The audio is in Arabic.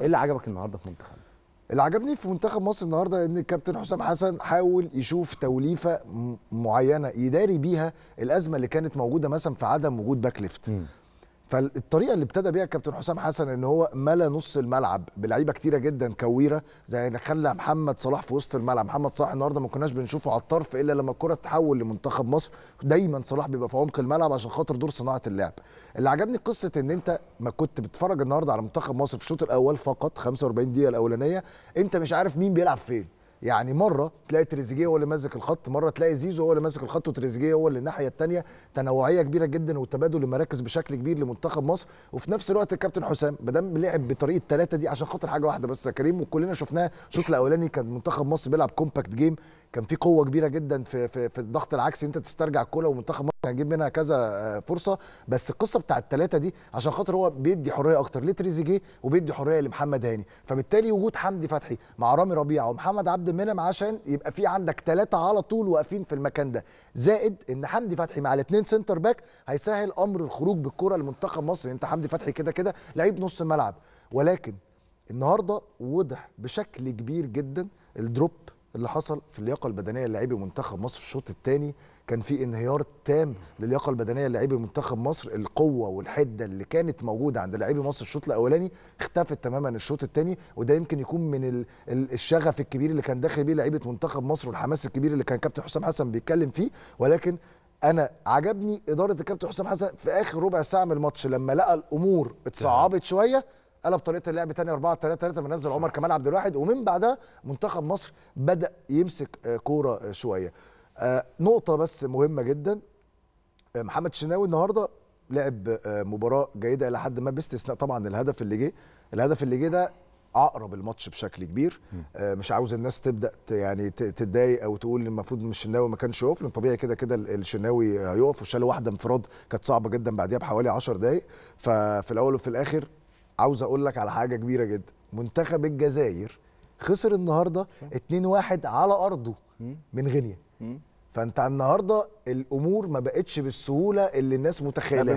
ايه اللي عجبك النهارده في منتخبنا؟ اللي عجبني في منتخب مصر النهارده ان الكابتن حسام حسن حاول يشوف توليفه معينه يداري بيها الازمه اللي كانت موجوده مثلا في عدم وجود باك ليفت فالطريقه اللي ابتدى بيها كابتن حسام حسن ان هو ملى نص الملعب بلعيبه كتيره جدا كويره زي ان خلى محمد صلاح في وسط الملعب محمد صلاح النهارده ما كناش بنشوفه على الطرف الا لما الكره تتحول لمنتخب مصر دايما صلاح بيبقى في عمق الملعب عشان خاطر دور صناعه اللعب اللي عجبني قصه ان انت ما كنت بتتفرج النهارده على منتخب مصر في الشوط الاول فقط 45 دقيقه الاولانيه انت مش عارف مين بيلعب فين يعني مره تلاقي تريزيجيه هو اللي ماسك الخط مره تلاقي زيزو هو اللي ماسك الخط وتريزيجيه هو اللي الناحيه الثانيه تنوعيه كبيره جدا وتبادل المراكز بشكل كبير لمنتخب مصر وفي نفس الوقت الكابتن حسام ما دام لعب بطريقه ثلاثة دي عشان خاطر حاجه واحده بس يا كريم وكلنا شفناها الشوط الاولاني كان منتخب مصر بيلعب كومباكت جيم كان في قوه كبيره جدا في في, في الضغط العكسي انت تسترجع الكوره ومنتخب مصر هيجيب منها كذا آه، فرصه بس القصه بتاع الثلاثه دي عشان خاطر هو بيدي حريه اكتر لتريزيجيه وبيدي حريه لمحمد هاني فبالتالي وجود حمدي فتحي مع رامي ربيعه ومحمد عبد المنعم عشان يبقى في عندك ثلاثه على طول واقفين في المكان ده زائد ان حمدي فتحي مع الاثنين سنتر باك هيسهل امر الخروج بالكره لمنتخب مصر يعني انت حمدي فتحي كده كده لعيب نص ملعب ولكن النهارده وضح بشكل كبير جدا الدروب اللي حصل في اللياقه البدنيه لاعبي منتخب مصر الشوط الثاني كان في انهيار تام للياقه البدنيه لاعبي منتخب مصر القوه والحده اللي كانت موجوده عند لاعبي مصر الشوط الاولاني اختفت تماما الشوط الثاني وده يمكن يكون من الشغف الكبير اللي كان داخل بيه لعيبه منتخب مصر والحماس الكبير اللي كان كابتن حسام حسن بيتكلم فيه ولكن انا عجبني اداره الكابتن حسام حسن في اخر ربع ساعه من الماتش لما لقى الامور اتصعبت شويه قلب طريقه اللعب تاني 4 3 3 لما نزل عمر كمال عبد الواحد ومن بعدها منتخب مصر بدا يمسك آه، كوره شويه آه، نقطه بس مهمه جدا آه، محمد الشناوي النهارده لعب مباراه جيده الى حد ما باستثناء طبعا الهدف اللي جه الهدف اللي جه ده عقرب الماتش بشكل كبير مش عاوز الناس تبدا يعني تتضايق او تقول المفروض مش الشناوي ما كانش يقف لان طبيعي كده كده الشناوي هيقف وشال واحده انفراد كانت صعبه جدا بعديها بحوالي 10 دقائق ففي الاول وفي الاخر عاوز اقول لك على حاجه كبيره جدا منتخب الجزائر خسر النهارده 2-1 على ارضه من غينيا فانت النهارده الامور ما بقتش بالسهوله اللي الناس متخيلها